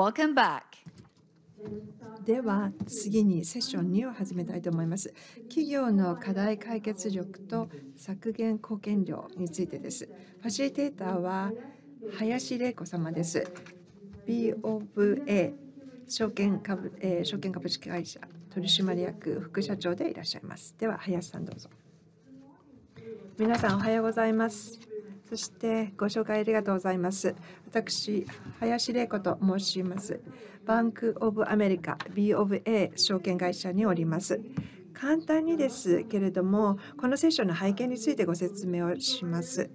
Welcome back. では次にセッション2を始めたいと思います。企業の課題解決力と削減貢献量についてです。ファシリテーターは林玲子様です。BOVA 証券株、えー、証券株式会社取締役副社長でいらっしゃいます。では林さんどうぞ。皆さんおはようございます。そしてご紹介ありがとうございます。私、林玲子と申します。バンク・オブ・アメリカ B・ of A 証券会社におります。簡単にですけれども、このセッションの背景についてご説明をします。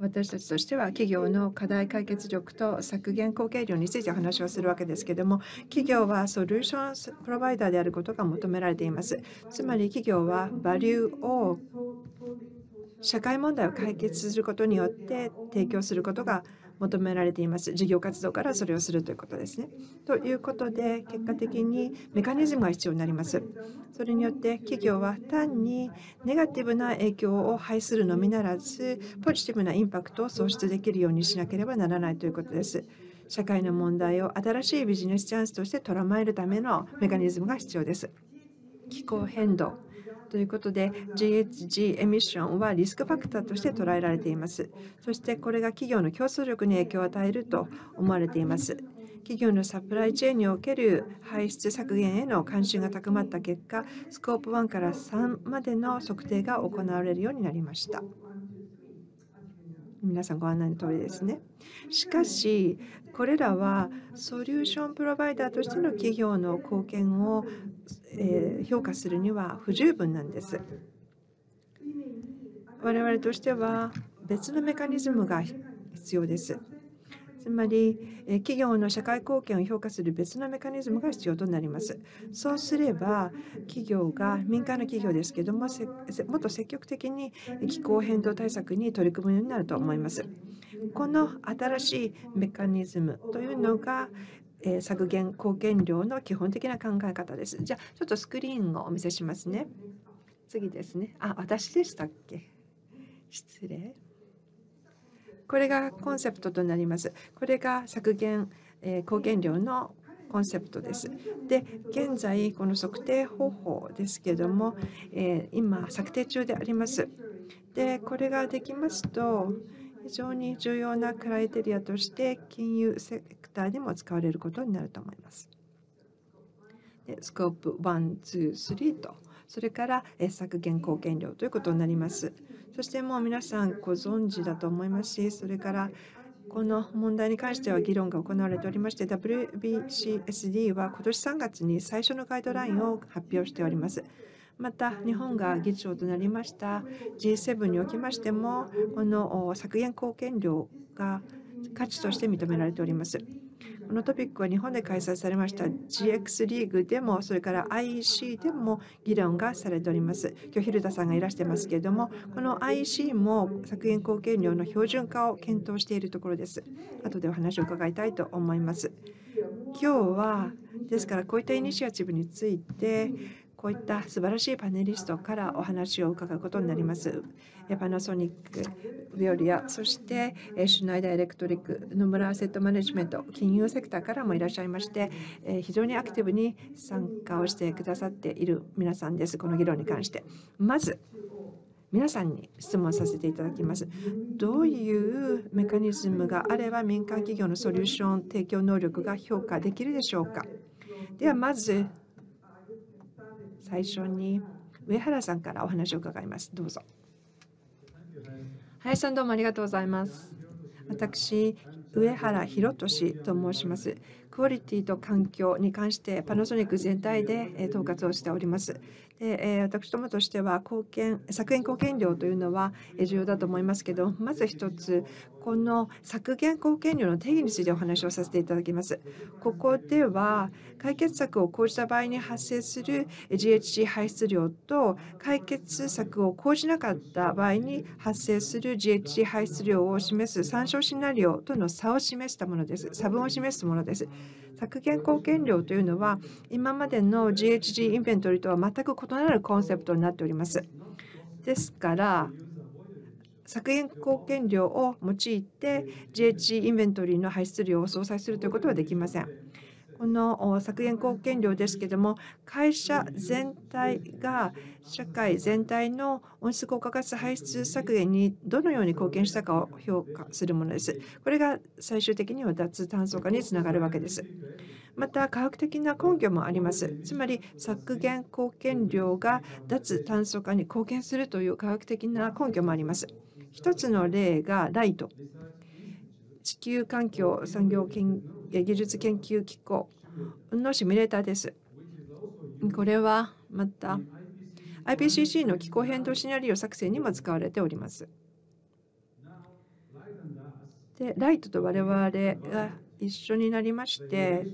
私たちとしては企業の課題解決力と削減貢献量についてお話をするわけですけれども企業はソリューションプロバイダーであることが求められていますつまり企業はバリューを社会問題を解決することによって提供することが求められています。事業活動からそれをするということですね。ということで、結果的にメカニズムが必要になります。それによって企業は単にネガティブな影響を排するのみならず、ポジティブなインパクトを創出できるようにしなければならないということです。社会の問題を新しいビジネスチャンスとして捉まえるためのメカニズムが必要です。気候変動ということで GHG エミッションはリスクファクターとして捉えられていますそしてこれが企業の競争力に影響を与えると思われています企業のサプライチェーンにおける排出削減への関心が高まった結果スコープ1から3までの測定が行われるようになりました。皆さんご案内の通りですね。しかし、これらはソリューションプロバイダーとしての企業の貢献を、え評価するには不十分なんです。我々としては別のメカニズムが必要です。つまり企業の社会貢献を評価する別のメカニズムが必要となります。そうすれば企業が民間の企業ですけどももっと積極的に気候変動対策に取り組むようになると思います。この新しいメカニズムというのが削減貢献量の基本的な考え方です。じゃあちょっとスクリーンをお見せしますね。次ですね。あ、私でしたっけ失礼。これがコンセプトとなります。これが削減、えー、抗原量のコンセプトです。で、現在この測定方法ですけども、えー、今策定中であります。で、これができますと非常に重要なクライテリアとして金融セクターでも使われることになると思います。で、スコープ1、2、3と。それから削減貢献量ということになりますそしてもう皆さんご存知だと思いますしそれからこの問題に関しては議論が行われておりまして WBCSD は今年3月に最初のガイドラインを発表しておりますまた日本が議長となりました G7 におきましてもこの削減貢献量が価値として認められておりますこのトピックは日本で開催されました GX リーグでも、それから IEC でも議論がされております。今日、蛭田さんがいらしてますけれども、この IEC も削減貢献量の標準化を検討しているところです。後でお話を伺いたいと思います。今日は、ですからこういったイニシアチブについて、こういった素晴らしいパネリストからお話を伺うことになります。パナソニック、ビオリア、そしてシュナイダーエレクトリック、野村アセットマネジメント、金融セクターからもいらっしゃいまして、非常にアクティブに参加をしてくださっている皆さんです、この議論に関して。まず、皆さんに質問させていただきます。どういうメカニズムがあれば民間企業のソリューション提供能力が評価できるでしょうかではまず最初に上原さんからお話を伺います。どうぞ。林さんどうもありがとうございます。私、上原博俊と申します。クオリティと環境に関してパナソニック全体で統括をしております。で私どもとしては貢献削減貢献量というのは重要だと思いますけどまず一つこの削減貢献量の定義についてお話をさせていただきます。ここでは解決策を講じた場合に発生する GHG 排出量と解決策を講じなかった場合に発生する GHG 排出量を示す参照シナリオとの差を示したものです。差分を示すものです。削減貢献量というのは今までの GHG インベントリとは全く異なるコンセプトになっております。ですから削減貢献量を用いて GHG インベントリーの排出量を相殺するということはできません。この削減貢献量ですけども会社全体が社会全体の温室効果ガス排出削減にどのように貢献したかを評価するものです。これが最終的には脱炭素化につながるわけです。また科学的な根拠もあります。つまり削減貢献量が脱炭素化に貢献するという科学的な根拠もあります。一つの例がライト。地球環境産業研技術研究機構のシミュレーターです。これはまた IPCC の気候変動シナリオ作成にも使われております。でライトと我々が一緒になりまして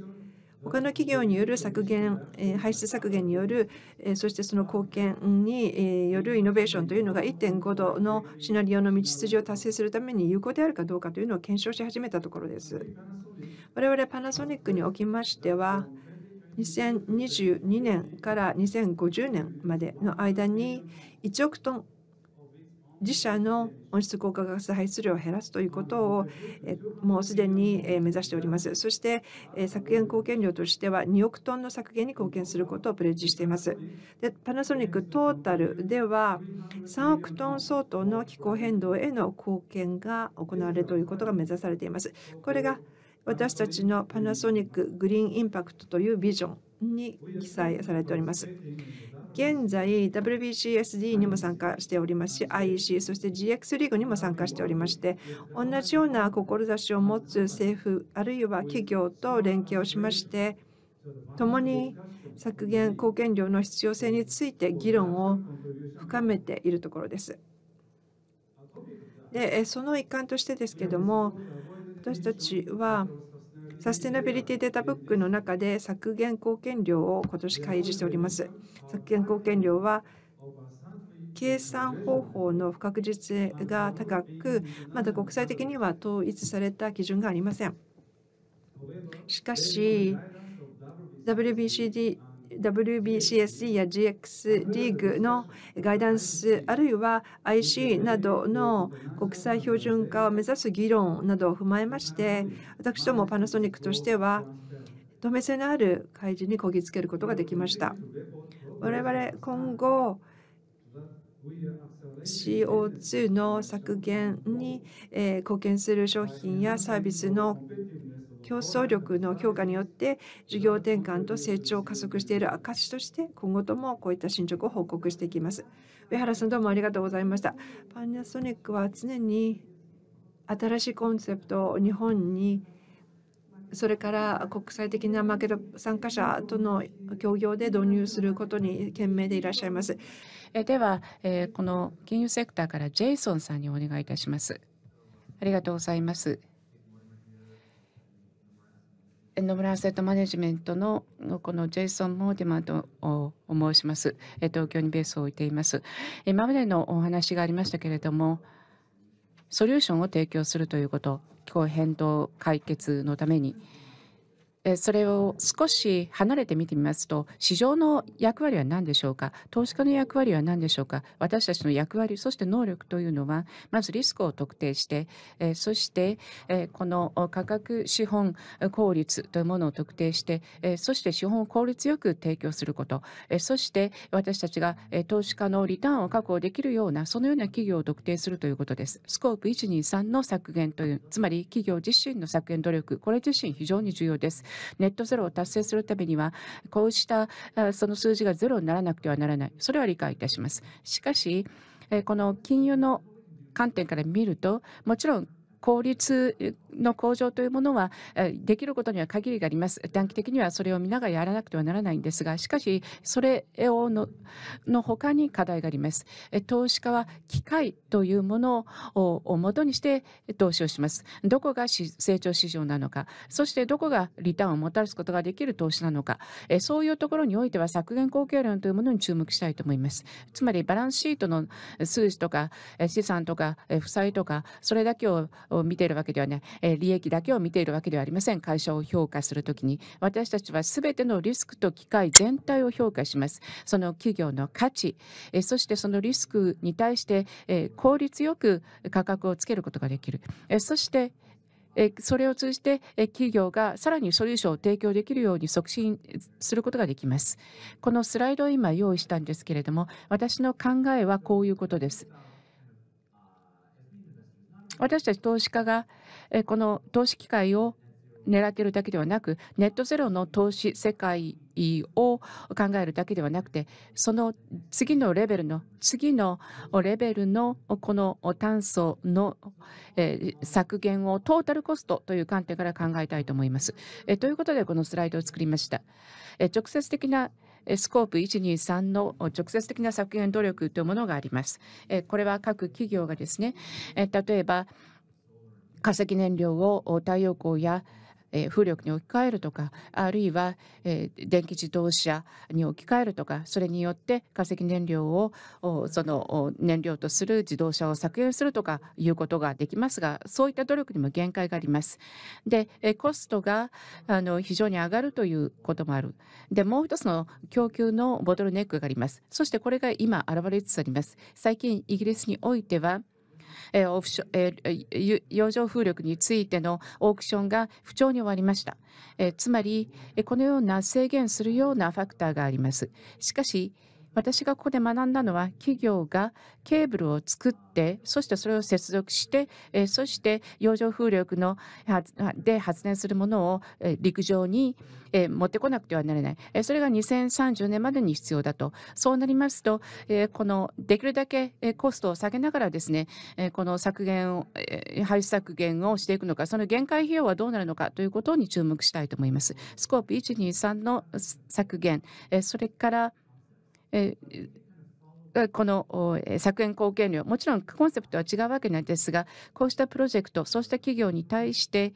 他の企業による削減、排出削減による、そしてその貢献によるイノベーションというのが1.5度のシナリオの道筋を達成するために有効であるかどうかというのを検証し始めたところです。我々パナソニックにおきましては、2022年から2050年までの間に1億トン自社の温室効果ガス排出量を減らすということをもうすでに目指しておりますそして削減貢献量としては2億トンの削減に貢献することをプレージしていますでパナソニックトータルでは3億トン相当の気候変動への貢献が行われるということが目指されていますこれが私たちのパナソニックグリーンインパクトというビジョンに記載されております。現在 WBCSD にも参加しておりますし IEC そして GX リーグにも参加しておりまして同じような志を持つ政府あるいは企業と連携をしまして共に削減貢献量の必要性について議論を深めているところです。でその一環としてですけども私たちはサステナビリティデータブックの中で削減貢献量を今年開示しております。削減貢献量は計算方法の不確実性が高く、まだ国際的には統一された基準がありません。しかし、WBCD WBCSD や GX リーグのガイダンスあるいは IC などの国際標準化を目指す議論などを踏まえまして私どもパナソニックとしては透明性のある開示にこぎつけることができました我々今後 CO2 の削減に貢献する商品やサービスの競争力の強化によって事業転換と成長を加速している証として今後ともこういった進捗を報告していきます。上原さんどうもありがとうございました。パナソニックは常に新しいコンセプトを日本にそれから国際的なマーケット参加者との協業で導入することに懸命でいらっしゃいます。えでは、えこの金融セクターからジェイソンさんにお願いいたします。ありがとうございます。野村アセットマネジメントのこのジェイソン・モーディマンと申します。東京にベースを置いています。今までのお話がありましたけれども、ソリューションを提供するということ、気候変動解決のために、それを少し離れて見てみますと市場の役割は何でしょうか投資家の役割は何でしょうか私たちの役割そして能力というのはまずリスクを特定してそしてこの価格資本効率というものを特定してそして資本を効率よく提供することそして私たちが投資家のリターンを確保できるようなそのような企業を特定するということです。スコープ123の削減というつまり企業自身の削減努力これ自身非常に重要です。ネットゼロを達成するためには、こうしたその数字がゼロにならなくてはならない。それは理解いたします。しかし、この金融の観点から見るともちろん効率の向上というものはできることには限りがあります短期的にはそれを見ながらやらなくてはならないんですがしかしそれをのの他に課題があります投資家は機械というものをもとにして投資をしますどこが成長市場なのかそしてどこがリターンをもたらすことができる投資なのかそういうところにおいては削減貢献論というものに注目したいと思いますつまりバランスシートの数字とか資産とか負債とかそれだけをを見ているわけではない、え利益だけを見ているわけではありません会社を評価するときに私たちは全てのリスクと機会全体を評価しますその企業の価値、えそしてそのリスクに対して、え効率よく価格をつけることができる、えそしてそれを通じて企業がさらにソリューションを提供できるように促進することができます。このスライドを今用意したんですけれども私の考えはこういうことです。私たち投資家がこの投資機会を狙っているだけではなくネットゼロの投資世界を考えるだけではなくてその次のレベルの次のレベルのこの炭素の、え削減をトータルコストという観点から考えたいと思います。えということでこのスライドを作りました。え直接的なスコープ123の直接的な削減努力というものがあります。これは各企業がですね、例えば化石燃料を太陽光やえ風力に置き換えるとかあるいは、え電気自動車に置き換えるとかそれによって化石燃料をその燃料とする自動車を削減するとかいうことができますがそういった努力にも限界があります。で、えコストがあの非常に上がるということもある。でもう一つの供給のボトルネックがあります。そしてこれが今現れつつあります。最近イギリスにおいてはえーオフショえー、洋上風力についてのオークションが不調に終わりました。えー、つまり、このような制限するようなファクターがあります。しかし、私がここで学んだのは企業がケーブルを作ってそしてそれを接続してそして洋上風力ので発電するものを陸上に持ってこなくてはならないそれが2030年までに必要だとそうなりますとこのできるだけコストを下げながらですねこの削減を排出削減をしていくのかその限界費用はどうなるのかということに注目したいと思います。スコープ123の削減それからえこの削減貢献量もちろんコンセプトは違うわけなんですがこうしたプロジェクトそうした企業に対して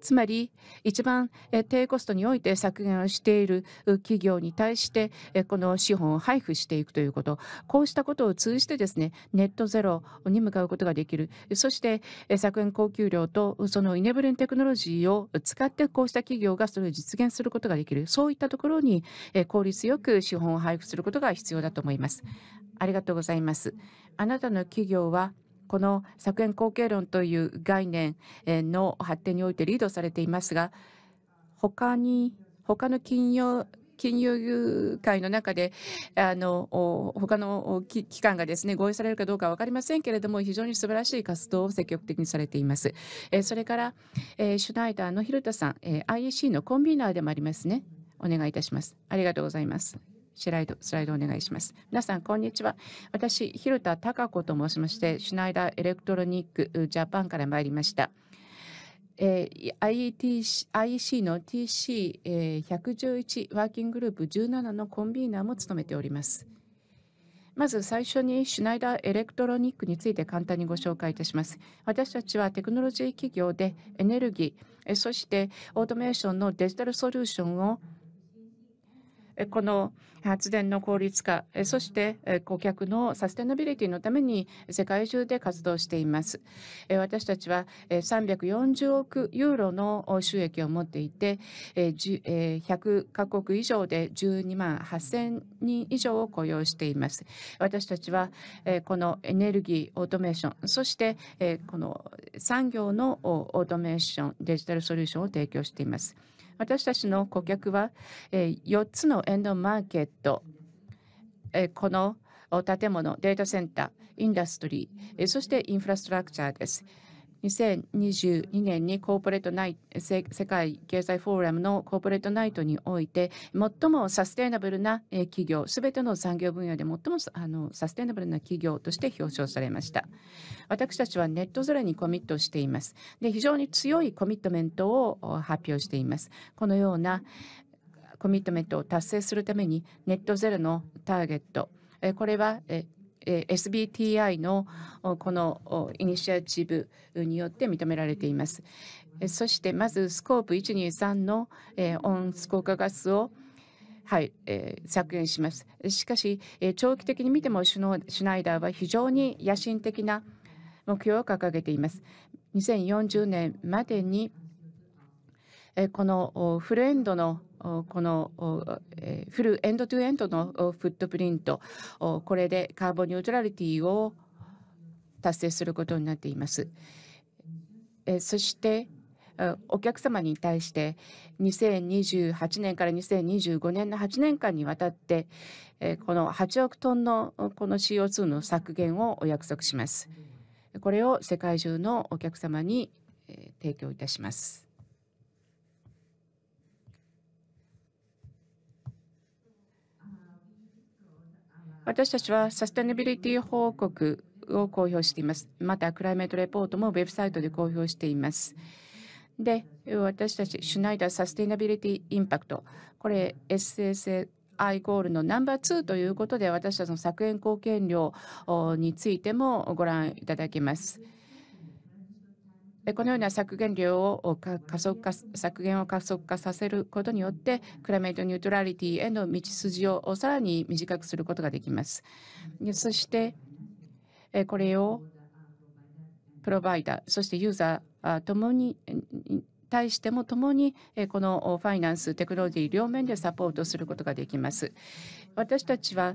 つまり一番低コストにおいて削減をしている企業に対してこの資本を配布していくということこうしたことを通じてですねネットゼロに向かうことができるそして削減高給料とそのイネブレンテクノロジーを使ってこうした企業がそれを実現することができるそういったところに効率よく資本を配布することが必要だと思います。ありがとうございます。あなたの企業はこの削減後継論という概念の発展においてリードされていますが他に他の金融金融界の中であの他の機関がですね合意されるかどうか分かりませんけれども非常に素晴らしい活動を積極的にされています。えそれから、えシュナイダーの広田さん、え IEC のコンビナーでもありますね。お願いいたします。ありがとうございます。スライド、スライドお願いします。皆さん、こんにちは。私、広田孝子と申しまして、シュナイダーエレクトロニックジャパンから参りました。えー、IEC の TC111 ワーキンググループ17のコンビーナーも務めております。まず最初にシュナイダーエレクトロニックについて簡単にご紹介いたします。私たちはテクノロジー企業でエネルギー、そしてオートメーションのデジタルソリューションをこの発電の効率化、そして顧客のサステナビリティのために世界中で活動しています。私たちは340億ユーロの収益を持っていて、100カ国以上で12万8000人以上を雇用しています。私たちはこのエネルギー、オートメーション、そしてこの産業のオートメーション、デジタルソリューションを提供しています。私たちの顧客は、え4つのエンドマーケット、えこの建物、データセンター、インダストリー、そしてインフラストラクチャーです。2022年にコーポレートナイ世界経済フォーラムのコーポレートナイトにおいて最もサステイナブルな企業すべての産業分野で最もあのサステナブルな企業として表彰されました私たちはネットゼロにコミットしていますで非常に強いコミットメントを発表していますこのようなコミットメントを達成するためにネットゼロのターゲットこれはえ SBTI のこのイニシアチブによって認められています。そしてまずスコープ123の、え温室効果ガスをはい、えー、削減します。しかし、えー、長期的に見てもシュシュナイダーは非常に野心的な目標を掲げています。2040年までにえこのフルエンドのこのフルエンドトゥエンドのフットプリントこれでカーボンニュートラリティを達成することになっています。そしてお客様に対して2028年から2025年の8年間にわたってこの8億トンのこの CO2 の削減をお約束します。これを世界中のお客様に提供いたします。私たちはサステナビリティ報告を公表しています。また、クライメートレポートもウェブサイトで公表しています。で、私たち、シュナイダーサステナビリティインパクト、これ s s I ゴールのナンバー2ということで私たちの削減貢献量についてもご覧いただけます。このような削減量を加速化、削減を加速化させることによって、クライメートニュートラリティへの道筋をさらに短くすることができます。そして、これをプロバイダー、そしてユーザーともに、対してもともにこのファイナンステクノロジー両面でサポートすることができます。私たちは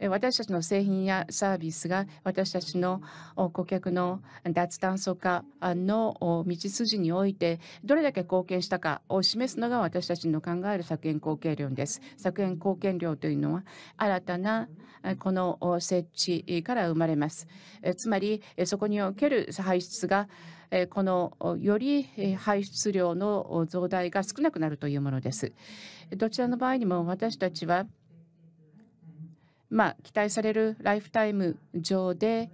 私たちの製品やサービスが私たちの顧客の脱炭素化の道筋においてどれだけ貢献したかを示すのが私たちの考える削減貢献量です削減貢献量というのは新たなこの設置から生まれますつまりそこにおける排出がこのより排出量の増大が少なくなるというものですどちらの場合にも私たちはまあ、期待されるライフタイム上で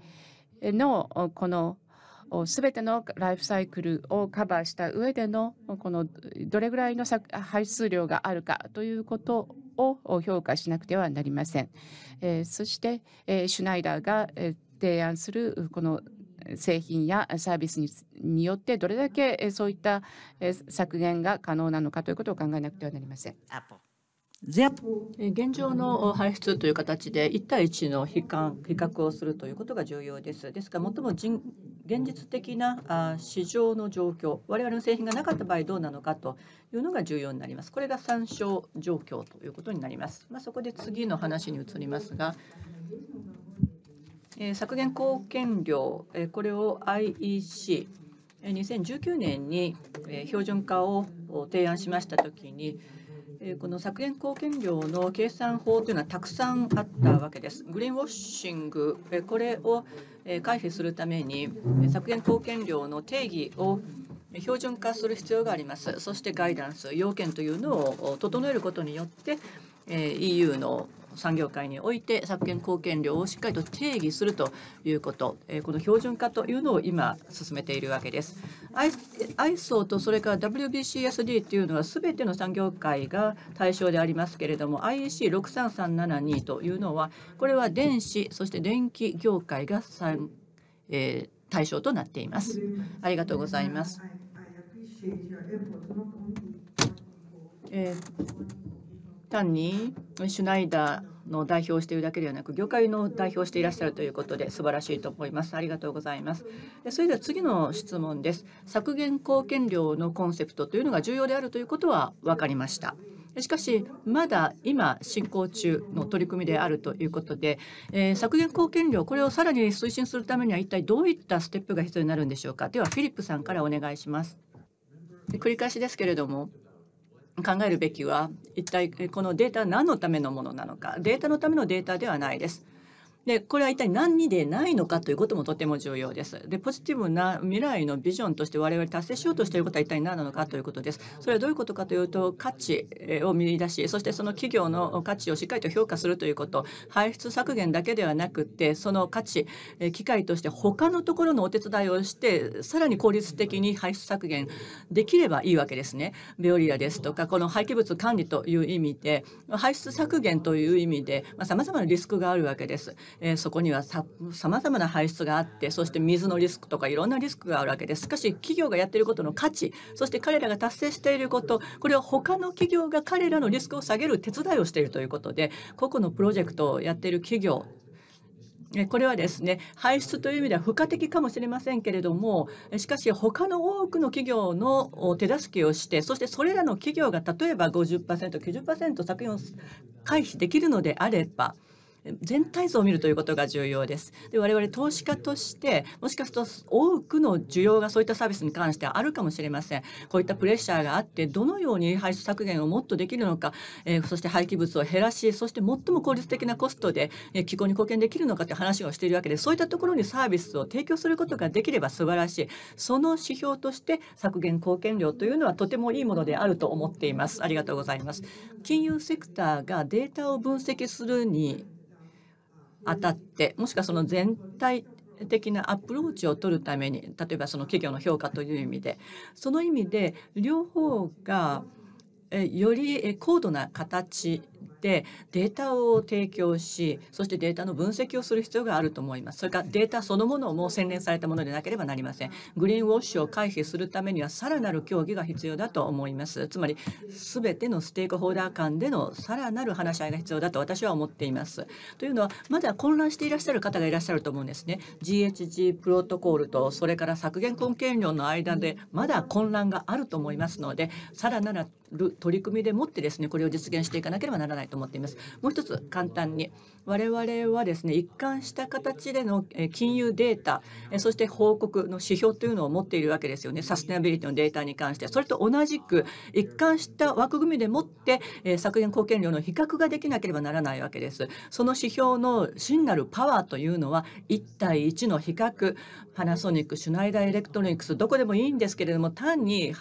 のこのすべてのライフサイクルをカバーした上でのこのどれぐらいの排出量があるかということを評価しなくてはなりません。そして、シュナイダーが提案するこの製品やサービスによってどれだけそういった削減が可能なのかということを考えなくてはなりません。現状の排出という形で一対一の比較をするということが重要です。ですから最も現実的な市場の状況我々の製品がなかった場合どうなのかというのが重要になります。これが参照状況ということになります。まあ、そこで次の話に移りますが削減貢献量これを IEC2019 年に標準化を提案しましたときにえー、この削減貢献量の計算法というのはたくさんあったわけです。グリーンウォッシング、えー、これを、えー、回避するために削減貢献量の定義を標準化する必要があります。そしてガイダンス、要件というのを整えることによって、えー、EU の産業界において削減貢献量をしっかりと定義するということ、えこの標準化というのを今進めているわけです。ISO とそれから WBCSD というのは全ての産業界が対象でありますけれども IEC63372 というのはこれは電子そして電気業界が、え対象となっています。ありがとうございます。えー単にシュナイダーの代表しているだけではなく業界の代表していらっしゃるということで素晴らしいと思いますありがとうございますでそれでは次の質問です削減貢献量のコンセプトというのが重要であるということは分かりましたしかしまだ今進行中の取り組みであるということで、えー、削減貢献量これをさらに推進するためには一体どういったステップが必要になるんでしょうかではフィリップさんからお願いします繰り返しですけれども考えるべきは一体このデータは何のためのものなのかデータのためのデータではないです。でこれは一体何でないのかということもとても重要です。でポジティブな未来のビジョンとして我々達成しようとしていることは一体何なのかということです。それはどういうことかというと価値を見出しそしてその企業の価値をしっかりと評価するということ排出削減だけではなくてその価値機会として他のところのお手伝いをしてさらに効率的に排出削減できればいいわけですね。ベオリアですとかこの廃棄物管理という意味で排出削減という意味でさまざ、まなリスクがあるわけです。えー、そこにはさまざまな排出があってそして水のリスクとかいろんなリスクがあるわけですしかし企業がやっていることの価値そして彼らが達成していることこれは他の企業が彼らのリスクを下げる手伝いをしているということで個々のプロジェクトをやっている企業これはですね排出という意味では付加的かもしれませんけれどもしかし他の多くの企業の手助けをしてそしてそれらの企業が例えば 50%90% 削減を回避できるのであれば全体像を見るということが重要です。で我々投資家としてもしかすると多くの需要がそういったサービスに関してあるかもしれません。こういったプレッシャーがあってどのように排出削減をもっとできるのか、えー、そして廃棄物を減らしそして最も効率的なコストで、えー、気候に貢献できるのかという話をしているわけでそういったところにサービスを提供することができれば素晴らしいその指標として削減貢献量というのはとてもいいものであると思っています。ありがとうございます。金融セクターがデータを分析するに当たってもしくはその全体的なアプローチを取るために例えばその企業の評価という意味でその意味で両方がより高度な形でデータを提供しそしてデータの分析をする必要があると思いますそれからデータそのものも洗練されたものでなければなりませんグリーンウォッシュを回避するためにはさらなる協議が必要だと思いますつまり全てのステークホルダー間でのさらなる話し合いが必要だと私は思っていますというのはまだ混乱していらっしゃる方がいらっしゃると思うんですね GHG プロトコルとそれから削減根権量の間でまだ混乱があると思いますのでさらなる取り組みでもってですねこれを実現していかなければならならないと思っています。もう一つ簡単に我々はですね一貫した形での金融データそして報告の指標というのを持っているわけですよねサステナビリティのデータに関してそれと同じく一貫した枠組みでもって削減貢献量の比較ができなければならないわけですその指標の真なるパワーというのは1対1の比較パナソニックシュナイダーエレクトロニクスどこでもいいんですけれども単に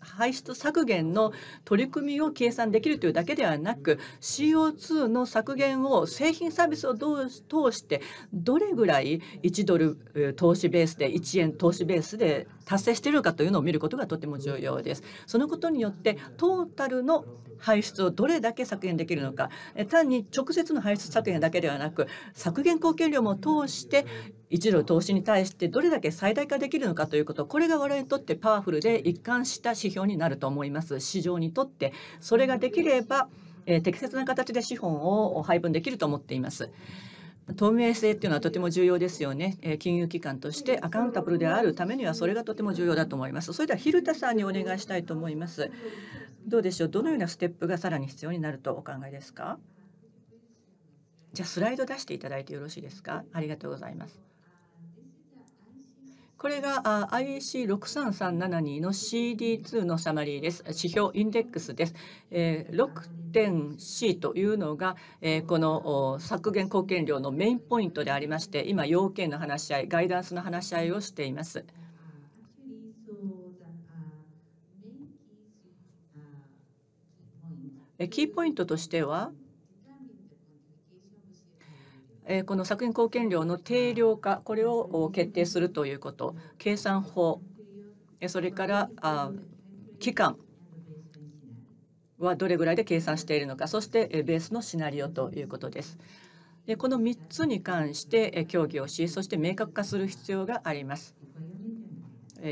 排出削減の取り組みを計算できるというだけではなく CO2 の削減を製品サービスを通してどれぐらい1ドル投資ベースで1円投資ベースで達成しているかというのを見ることがとても重要です。そのことによってトータルの排出をどれだけ削減できるのか単に直接の排出削減だけではなく削減貢献量も通して一路投資に対してどれだけ最大化できるのかということこれが我々にとってパワフルで一貫した指標になると思います市場にとってそれができれば、えー、適切な形で資本を配分できると思っています透明性っていうのはとても重要ですよね、えー、金融機関としてアカウンタブルであるためにはそれがとても重要だと思いますそれでは蛭田さんにお願いしたいと思いますどうでしょうどのようなステップがさらに必要になるとお考えですかじゃあスライド出していただいてよろしいですかありがとうございますこれが i e c 六三三七二の CD2 のサマリーです。指標インデックスです。えー、6.C というのが、えー、この削減貢献量のメインポイントでありまして、今、要件の話し合い、ガイダンスの話し合いをしています。キーポイントとしては、えこの作品貢献量の定量化これを決定するということ計算法それからあ期間はどれぐらいで計算しているのかそしてベースのシナリオということです。でこの3つに関して協議をしそして明確化する必要があります。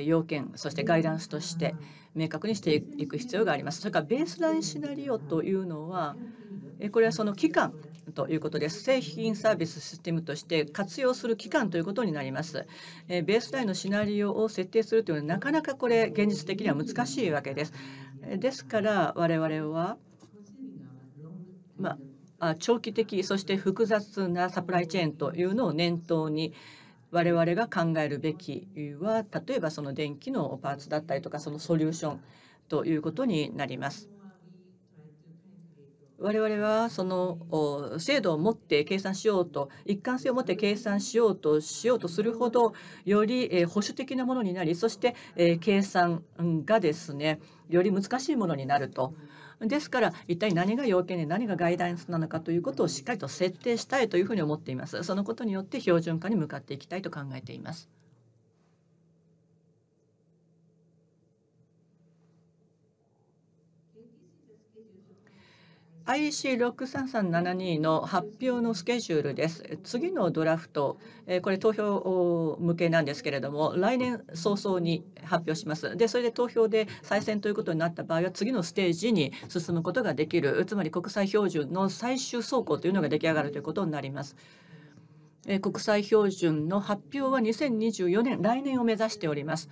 要件そしてガイダンスとして明確にしていく必要があります。それからベースラインシナリオというのはこれはその期間ということです。製品サービスシステムとして活用する期間ということになります。えベースラインのシナリオを設定するというのはなかなかこれ現実的には難しいわけです。ですから我々は、まあ、長期的そして複雑なサプライチェーンというのを念頭に我々が考えるべきは例えばその電気のパーツだったりとかそのソリューションということになります。我々はその制度を持って計算しようと一貫性を持って計算しようとしようとするほどより保守的なものになりそして計算がですねより難しいものになると。ですから一体何が要件で何がガイダンスなのかということをしっかりと設定したいというふうに思っています。そのことによって標準化に向かっていきたいと考えています。i c 六三三七二の発表のスケジュールです。次のドラフト、えこれ投票向けなんですけれども、来年早々に発表します。で、それで投票で再選ということになった場合は、次のステージに進むことができる、つまり国際標準の最終走行というのが出来上がるということになります。え国際標準の発表は二千二十四年、来年を目指しております。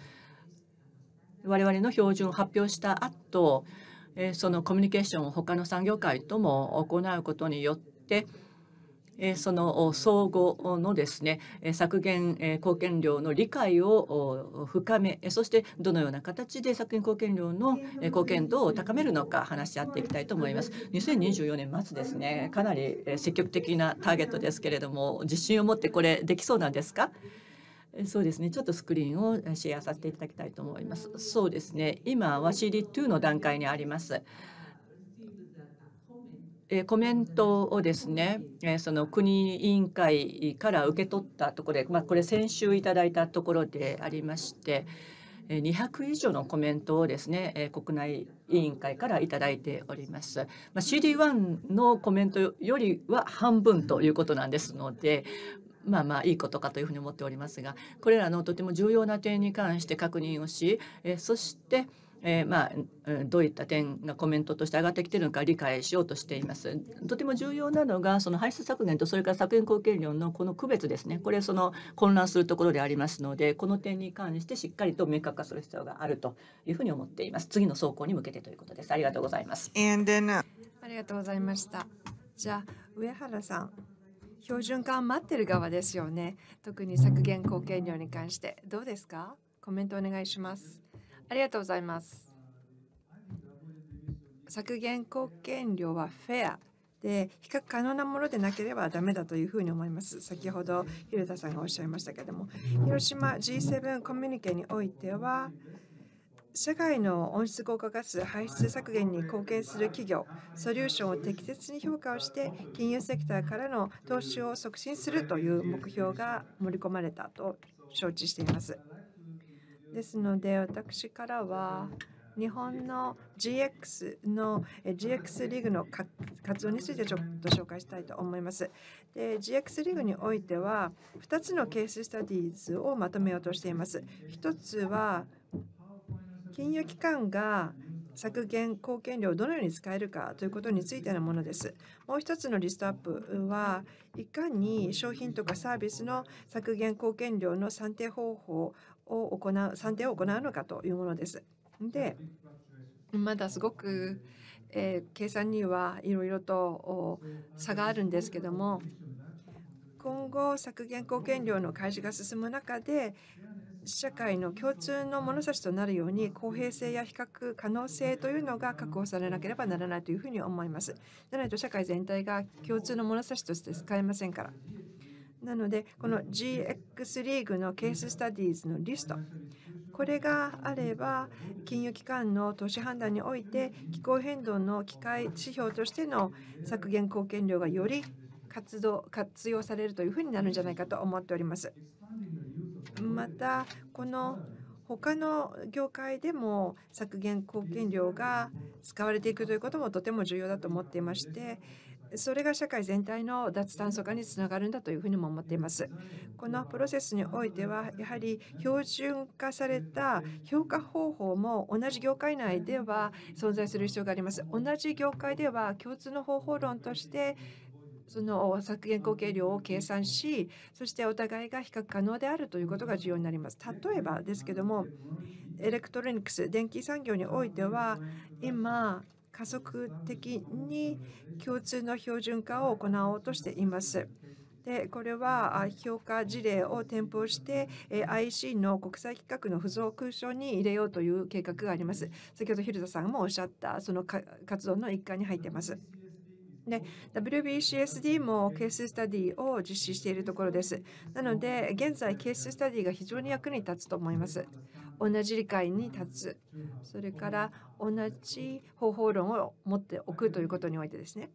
我々の標準を発表した後、そのコミュニケーションを他の産業界とも行うことによってその相互のですね削減貢献量の理解を深めそしてどのような形で削減貢献量の貢献度を高めるのか話し合っていきたいと思います2024年末ですねかなり積極的なターゲットですけれども自信を持ってこれできそうなんですかそうですね。ちょっとスクリーンをシェアさせていただきたいと思います。そうですね。今は CD2 の段階にあります。コメントをですね、その国委員会から受け取ったところで、まあ、これ先週いただいたところでありまして、200以上のコメントをですね、国内委員会からいただいております。まあ、CD1 のコメントよりは半分ということなんですので、まあまあいいことかというふうに思っておりますがこれらのとても重要な点に関して確認をし、えそしてえー、まあどういった点がコメントとして上がってきているのか理解しようとしています。とても重要なのがその排出削減とそれから削減貢献量のこの区別ですね。これその混乱するところでありますので、この点に関してしっかりと明確化する必要があるというふうに思っています。次の走行に向けてということです。ありがとうございます。ありがとうございました。じゃあ上原さん。標準化待ってる側ですよね。特に削減貢献量に関してどうですかコメントお願いします。ありがとうございます。削減貢献量はフェアで比較可能なものでなければダメだというふうに思います。先ほど広田さんがおっしゃいましたけれども広島 G7 コミュニケにおいては社会の温室効果ガス排出削減に貢献する企業、ソリューションを適切に評価をして、金融セクターからの投資を促進するという目標が盛り込まれたと承知しています。ですので、私からは、日本の GX の GX リーグの活動についてちょっと紹介したいと思います。で GX リーグにおいては2つのケーススタディーズをまとめようとしています。1つは金融機関が削減貢献量をどのように使えるかということについてのものです。もう一つのリストアップはいかに商品とかサービスの削減貢献量の算定方法を行う算定を行うのかというものです。でまだすごく、えー、計算にはいろいろと差があるんですけども今後削減貢献量の開始が進む中で社会の共通の物差しとなるように公平性や比較可能性というのが確保されなければならないというふうに思います。じないと社会全体が共通の物差しとして使えませんから。なので、この GX リーグのケーススタディーズのリスト、これがあれば、金融機関の投資判断において、気候変動の機械指標としての削減貢献量がより活動活用されるというふうになるんじゃないかと思っております。またこの他の業界でも削減貢献量が使われていくということもとても重要だと思っていましてそれが社会全体の脱炭素化につながるんだというふうにも思っていますこのプロセスにおいてはやはり標準化された評価方法も同じ業界内では存在する必要があります同じ業界では共通の方法論としてその削減貢献量を計算しそしてお互いが比較可能であるということが重要になります例えばですけどもエレクトロニクス電気産業においては今加速的に共通の標準化を行おうとしています。でこれは評価事例を添付して i c の国際規格の付属空所に入れようという計画があります。先ほど蛭田さんもおっしゃったその活動の一環に入っています。で、WBCSD もケーススタディを実施しているところです。なので、現在ケーススタディが非常に役に立つと思います。同じ理解に立つ。それから同じ方法論を持っておくということにおいてですね。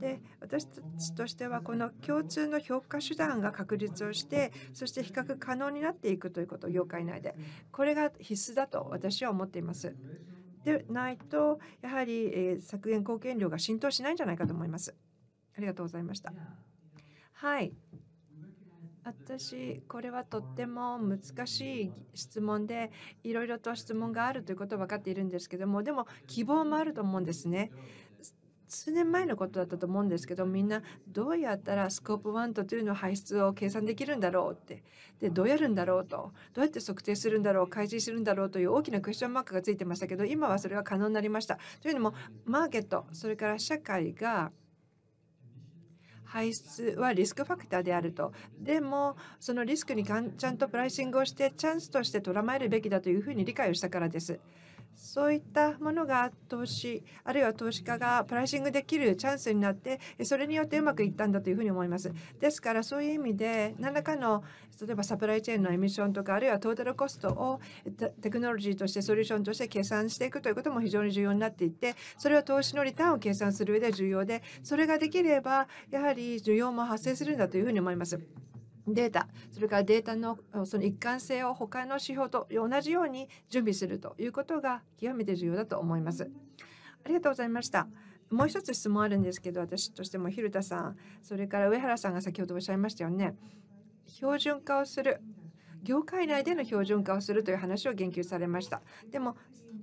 で私たちとしてはこの共通の評価手段が確立をしてそして比較可能になっていくということ業界内でこれが必須だと私は思っています。でないとやはり、え削減貢献量が浸透しないんじゃないかと思います。ありがとうございました。はい。私これはとっても難しい質問でいろいろと質問があるということを分かっているんですけどもでも希望もあると思うんですね数年前のことだったと思うんですけどみんなどうやったらスコープ1と2の排出を計算できるんだろうってでどうやるんだろうとどうやって測定するんだろう開示するんだろうという大きなクエスチョンマークがついてましたけど今はそれが可能になりました。というのもマーケットそれから社会が排出はリスクファクターであると。でも、そのリスクにちゃんとプライシングをして、チャンスとして捉まえるべきだというふうに理解をしたからです。そういったものが投資あるいは投資家がプライシングできるチャンスになってそれによってうまくいったんだというふうに思います。ですからそういう意味で何らかの例えばサプライチェーンのエミッションとかあるいはトータルコストをテクノロジーとしてソリューションとして計算していくということも非常に重要になっていてそれは投資のリターンを計算する上で重要でそれができればやはり需要も発生するんだというふうに思います。データそれからデータのその一貫性を他の指標と同じように準備するということが極めて重要だと思います。ありがとうございました。もう一つ質問あるんですけど私としても蛭田さんそれから上原さんが先ほどおっしゃいましたよね。標準化をする業界内での標準化をするという話を言及されました。でも、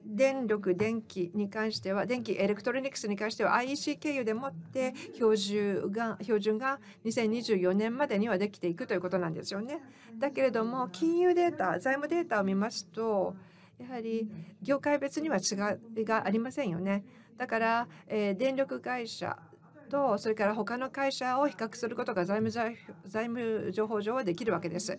電力、電気に関しては、電気、エレクトロニクスに関しては IEC 経由でもって標準が標準が2024年までにはできていくということなんですよね。だけれども、金融データ、財務データを見ますと、やはり業界別には違いがありませんよね。だから、えー、電力会社とそれから他の会社を比較することが財務財務情報上はできるわけです。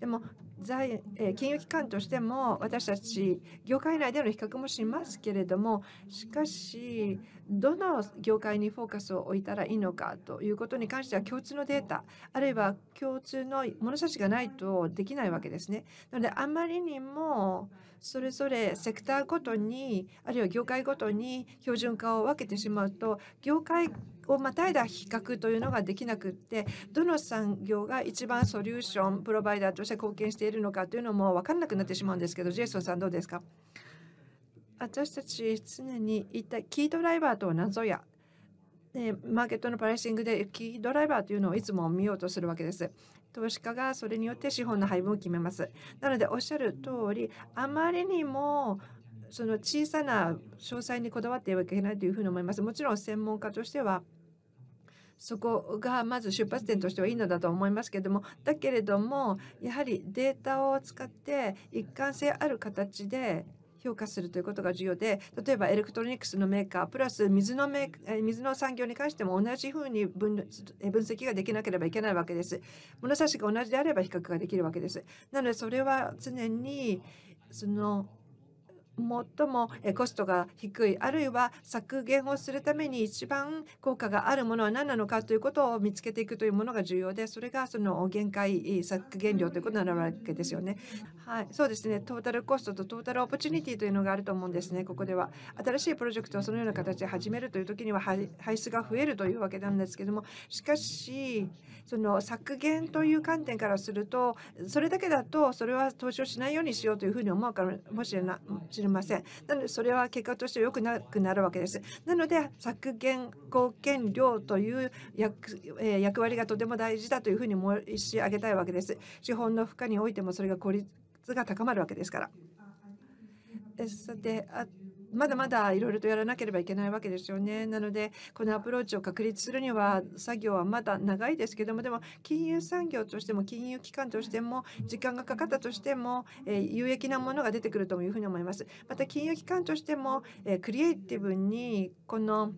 でも財、え金融機関としても私たち業界内での比較もしますけれどもしかしどの業界にフォーカスを置いたらいいのかということに関しては共通のデータあるいは共通の物差しがないとできないわけですね。なのであまりにもそれぞれセクターごとにあるいは業界ごとに標準化を分けてしまうと業界をまたいだ比較というのができなくってどの産業が一番ソリューションプロバイダーとして貢献しているのかというのも分からなくなってしまうんですけどジェイソンさんどうですか私たち常に一体キードライバーとは何ぞやでマーケットのプライシングでキードライバーというのをいつも見ようとするわけです。投資家がそれによって資本の配分を決めます。なのでおっしゃる通りあまりにもその小さな詳細にこだわってはいけないというふうに思います。もちろん専門家としてはそこがまず出発点としてはいいのだと思いますけれどもだけれどもやはりデータを使って一貫性ある形で評価するということが重要で例えばエレクトロニクスのメーカープラス水のメ水の産業に関しても同じふうに分分析ができなければいけないわけです。物差しが同じであれば比較ができるわけです。なのでそれは常にその最もコストが低いあるいは削減をするために一番効果があるものは何なのかということを見つけていくというものが重要でそれがその限界削減量ということになるわけですよね。はい、そうですねトータルコストとトータルオプチュニティというのがあると思うんですねここでは新しいプロジェクトをそのような形で始めるという時には排出が増えるというわけなんですけどもしかしその削減という観点からするとそれだけだとそれは投資をしないようにしようというふうに思うかもしれな知れません。なのでそれは結果として良くなくなるわけです。なので削減貢献量という役,、えー、役割がとても大事だというふうに申し上げたいわけです。資本の負荷においてもそれが効率が高まるわけですから。さてあまだまだいろいろとやらなければいけないわけですよね。なのでこのアプローチを確立するには作業はまだ長いですけどもでも金融産業としても金融機関としても時間がかかったとしても、えー、有益なものが出てくるというふうに思います。また金融機関としても、えー、クリエイティブにこの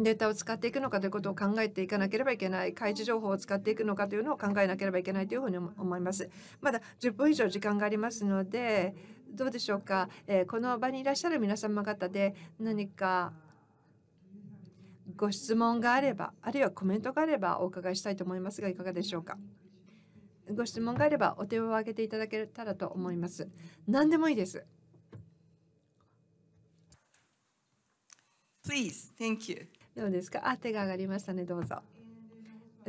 データを使っていくのかということを考えていかなければいけない開示情報を使っていくのかというのを考えなければいけないというふうに思いますまだ10分以上時間がありますのでどうでしょうか、えー、この場にいらっしゃる皆様方で何かご質問があればあるいはコメントがあればお伺いしたいと思いますがいかがでしょうかご質問があればお手を挙げていただけたらと思います何でもいいです Please, thank you. どうですかあ手が上がりましたねどうぞ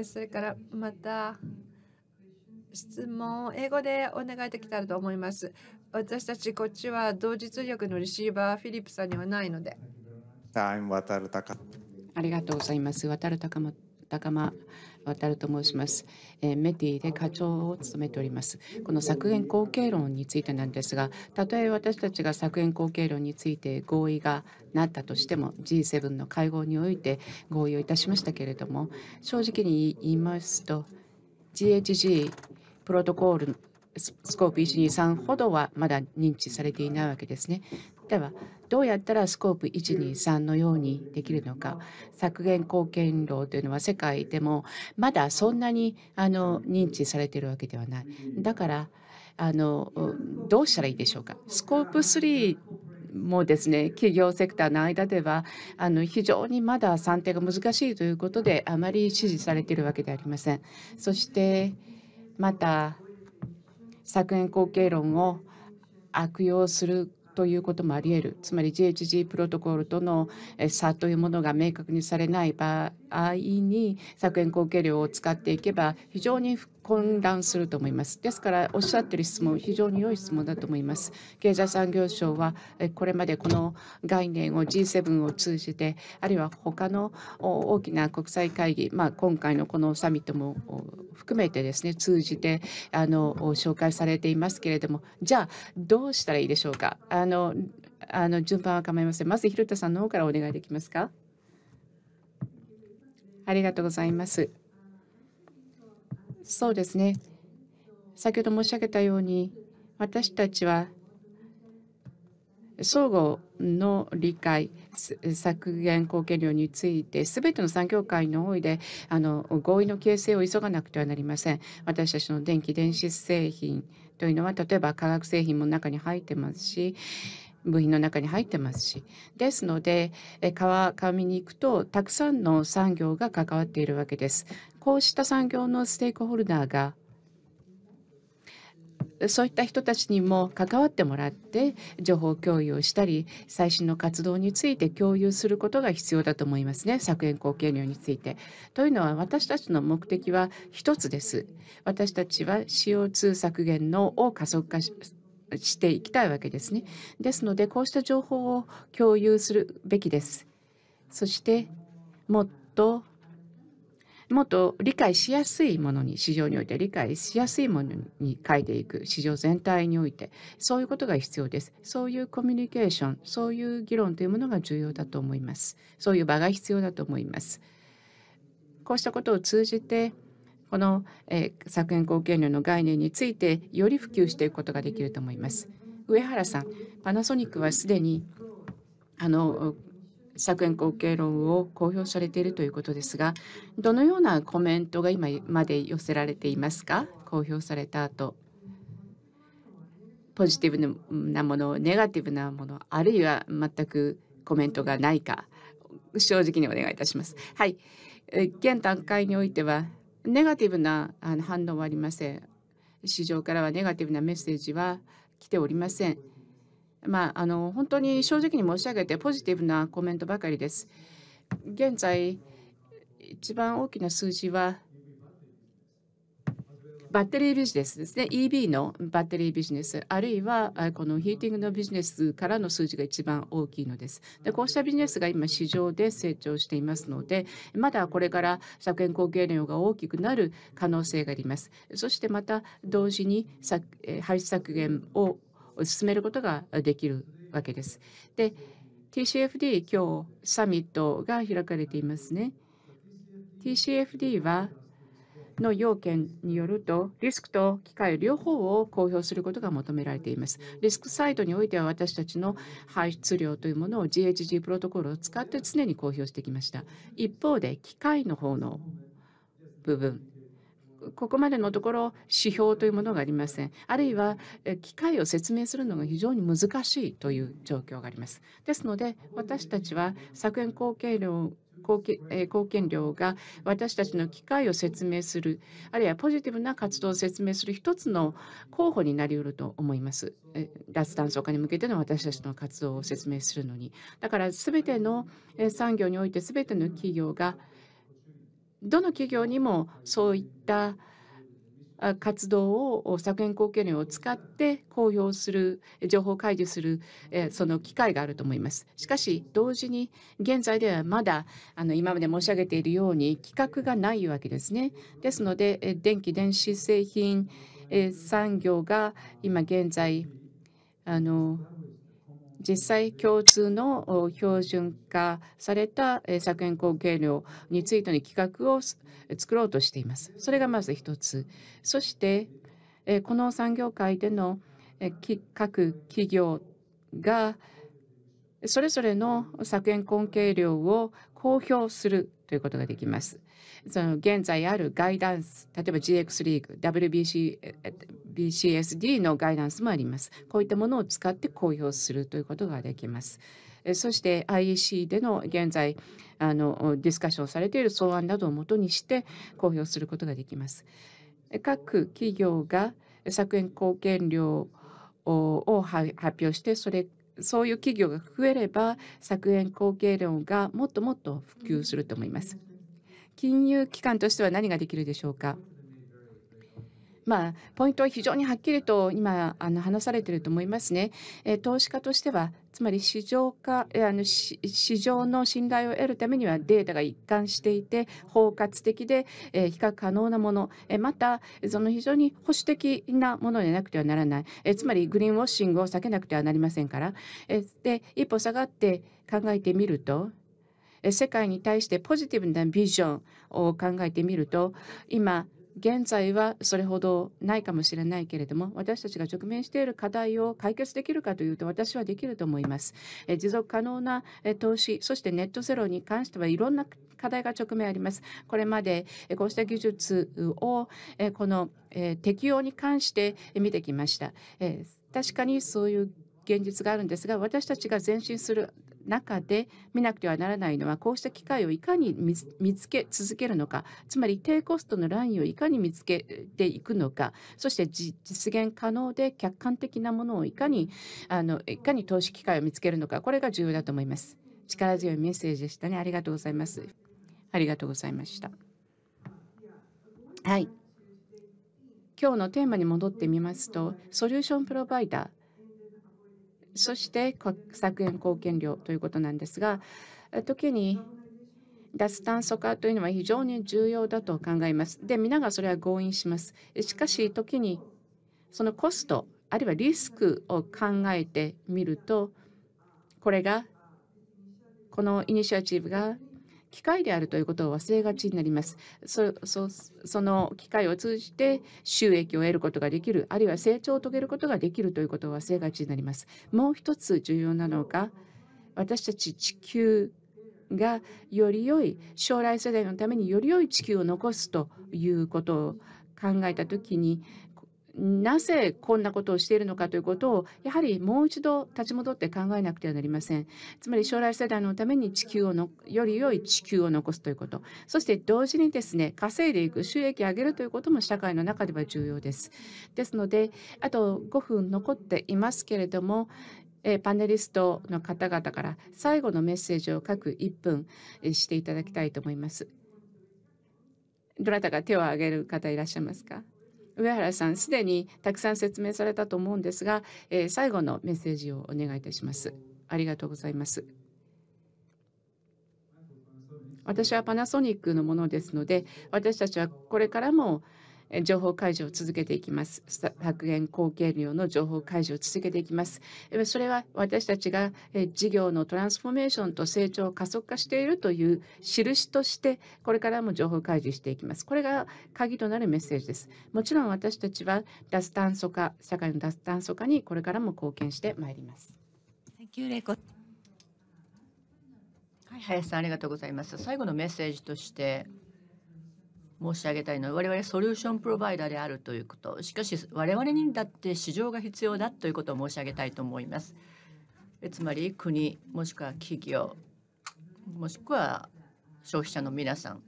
それからまた質問を英語でお願いできたらと思います。私たちこっちは同時通訳のレシーバーフィリップさんにはないので。ありがとうございます。渡る高も高間渡ると申します、えー、メティで課長を務めておりますこの削減後継論についてなんですがたとえ私たちが削減後継論について合意がなったとしても G7 の会合において合意をいたしましたけれども正直に言いますと GHG プロトコールスコープ123ほどはまだ認知されていないわけですね。ではどうやったらスコープ123のようにできるのか削減貢献労というのは世界でもまだそんなにあの認知されているわけではない。だからあのどうしたらいいでしょうか。スコープ3もですね企業セクターの間ではあの非常にまだ算定が難しいということであまり支持されているわけではありません。そしてまた削減後継論を悪用するということもあり得るつまり GHG プロトコルとの差というものが明確にされない場合に削減後継量を使っていけば非常に不混乱すると思います。ですからおっしゃってる質問非常に良い質問だと思います。経済産業省はこれまでこの概念を G7 を通じてあるいは他の大きな国際会議、まあ、今回のこのサミットも含めてですね通じてあの紹介されていますけれどもじゃあどうしたらいいでしょうかあのあの順番は構いませんまず広田さんの方からお願いできますかありがとうございます。そうですね。先ほど申し上げたように、私たちは相互の理解削減貢献量について全ての産業界の多いであの合意の形成を急がなくてはなりません私たちの電気電子製品というのは例えば化学製品も中に入ってますし部品の中に入ってますしですので川上に行くとたくさんの産業が関わっているわけですこうした産業のステークホルダーがそういった人たちにも関わってもらって情報共有をしたり最新の活動について共有することが必要だと思いますね削減貢献量について。というのは私たちの目的は一つです。私たちは CO2 削減のを加速化していきたいわけですね。ですのでこうした情報を共有するべきです。そしてもっともっと理解しやすいものに市場において理解しやすいものに変えていく市場全体においてそういうことが必要ですそういうコミュニケーションそういう議論というものが重要だと思いますそういう場が必要だと思いますこうしたことを通じてこの、えー、削減貢献量の概念についてより普及していくことができると思います上原さんパナソニックはすでにあの作演後継論を公表されているということですがどのようなコメントが今まで寄せられていますか公表された後ポジティブなものネガティブなものあるいは全くコメントがないか正直にお願いいたします。はい、現段階においてはネガティブな反応はありません。市場からはネガティブなメッセージは来ておりません。まあ、あの本当に正直に申し上げてポジティブなコメントばかりです。現在一番大きな数字はバッテリービジネスですね EB のバッテリービジネスあるいはこのヒーティングのビジネスからの数字が一番大きいのですでこうしたビジネスが今市場で成長していますのでまだこれから削減貢献量が大きくなる可能性がありますそしてまた同時に排出削減を進めることができるわけです。で TCFD 今日サミットが開かれていますね。TCFD はの要件によるとリスクと機会両方を公表することが求められています。リスクサイトにおいては私たちの排出量というものを GHG プロトコルを使って常に公表してきました。一方で機械の方の部分ここまでのところ指標というものがありませんあるいは機械を説明するのが非常に難しいという状況がありますですので私たちは削減貢献量貢献量が私たちの機会を説明するあるいはポジティブな活動を説明する一つの候補になりうると思います脱炭素化に向けての私たちの活動を説明するのにだから全ての産業において全ての企業がどの企業にもそういった活動を削減貢献量を使って公表する情報開示するその機会があると思います。しかし同時に現在ではまだあの今まで申し上げているように規格がないわけですね。ですので電気電子製品産業が今現在あの実際共通の標準化された削減貢献量についての企画を作ろうとしています。それがまず一つ。そしてこの産業界での各企業がそれぞれの削減根経量を公表するということができます。その現在あるガイダンス、例えば GX リーグ、WBC、BCSD のガイダンスもあります。こういったものを使って公表するということができます。そして IEC での現在あのディスカッションされている草案などをもとにして公表することができます。各企業が削減貢献量を発表してそれそういう企業が増えれば削減後継論がもっともっと普及すると思います。金融機関としては何ができるでしょうか。まあ、ポイントは非常にはっきりと今あの話されていると思いますね。え投資家としてはつまり市場化あの市場の信頼を得るためにはデータが一貫していて包括的で、え比較可能なもの、えまたその非常に保守的なものでなくてはならない、えつまりグリーンウォッシングを避けなくてはなりませんから、えで一歩下がって考えてみると世界に対してポジティブなビジョンを考えてみると今現在はそれほどないかもしれないけれども私たちが直面している課題を解決できるかというと私はできると思います。え持続可能な投資そしてネットゼロに関してはいろんな課題が直面あります。これまでこうした技術をこの適用に関して見てきました。確かにそういう現実があるんですが私たちが前進する中で見なくてはならないのはこうした機会をいかに見つけ続けるのかつまり低コストのラインをいかに見つけていくのかそして実現可能で客観的なものをいかにあのいかに投資機会を見つけるのかこれが重要だと思います。力強いメッセージでしたね。ありがとうございます。ありがとうございました。はい。今日のテーマに戻ってみますと、ソリューションプロバイダー。そして削減貢献量ということなんですが時に脱炭素化というのは非常に重要だと考えます。で皆がそれは合意します。しかし時にそのコストあるいはリスクを考えてみるとこれがこのイニシアチブが機械であるということを忘れがちになります。その機械を通じて収益を得ることができる、あるいは成長を遂げることができるということを忘れがちになります。もう一つ重要なのが、私たち地球がより良い将来世代のためにより良い地球を残すということを考えたときになぜこんなことをしているのかということをやはりもう一度立ち戻って考えなくてはなりませんつまり将来世代のために地球をのより良い地球を残すということそして同時にですね稼いでいく収益を上げるということも社会の中では重要ですですのであと5分残っていますけれどもパネリストの方々から最後のメッセージを各1分していただきたいと思います。どなたか手を挙げる方いらっしゃいますか上原さんすでにたくさん説明されたと思うんですが、えー、最後のメッセージをお願いいたしますありがとうございます私はパナソニックのものですので私たちはこれからも情報開示を続けていきます。削減貢献量の情報開示を続けていきます。それは私たちが事業のトランスフォーメーションと成長を加速化しているという印としてこれからも情報開示していきます。これが鍵となるメッセージです。もちろん私たちは脱炭素化、社会の脱炭素化にこれからも貢献してまいります。Thank you, はい、林さんありがとうございます。最後のメッセージとして申し上げたいのは我々ソリューションプロバイダーであるということしかし我々にだって市場が必要だということを申し上げたいと思います。つまり国もしくは企業もしくは消費者の皆さん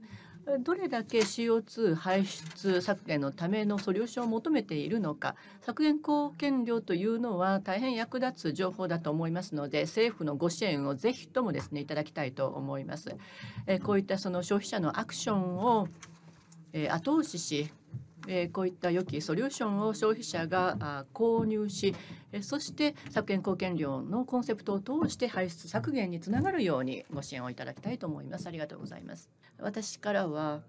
どれだけ CO2 排出削減のためのソリューションを求めているのか削減貢献量というのは大変役立つ情報だと思いますので政府のご支援をぜひともですねいただきたいと思います。えこういったその消費者のアクションをえ後押しし、えこういった良きソリューションを消費者が購入し、えそして削減貢献量のコンセプトを通して排出削減につながるようにご支援をいただきたいと思います。ありがとうございます。私からは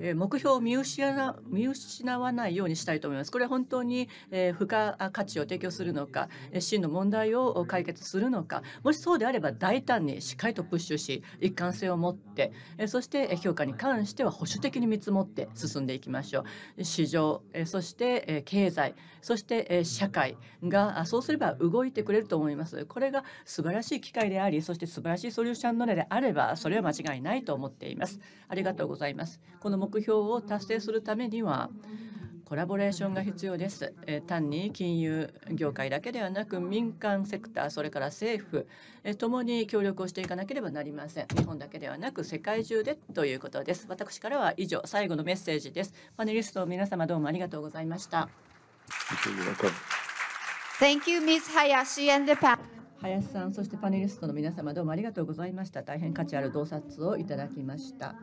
え目標を見失見失わないようにしたいと思います。これは本当に、え付加価値を提供するのか、真の問題を解決するのか、もしそうであれば大胆にしっかりとプッシュし、一貫性を持って、えそして評価に関しては保守的に見積もって進んでいきましょう。市場、えそして、え経済、そして、え社会がそうすれば動いてくれると思います。これが素晴らしい機会であり、そして素晴らしいソリューションの例であれば、それは間違いないと思っています。ありがとうございます。この目標を達成するためにはコラボレーションが必要です、え単に金融業界だけではなく民間セクターそれから政府、えともに協力をしていかなければなりません日本だけではなく世界中でということです私からは以上最後のメッセージですパネリスト皆様どうもありがとうございました Thank you, Ms. Hayashi and the panel. 林さんそしてパネリストの皆様どうもありがとうございました大変価値ある洞察をいただきました